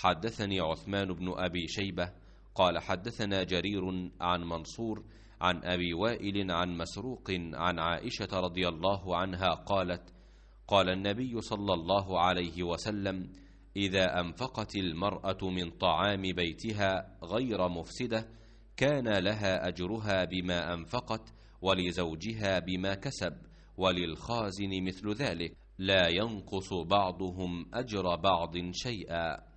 حدثني عثمان بن أبي شيبة قال حدثنا جرير عن منصور عن أبي وائل عن مسروق عن عائشة رضي الله عنها قالت قال النبي صلى الله عليه وسلم إذا أنفقت المرأة من طعام بيتها غير مفسدة كان لها أجرها بما أنفقت ولزوجها بما كسب وللخازن مثل ذلك لا ينقص بعضهم أجر بعض شيئا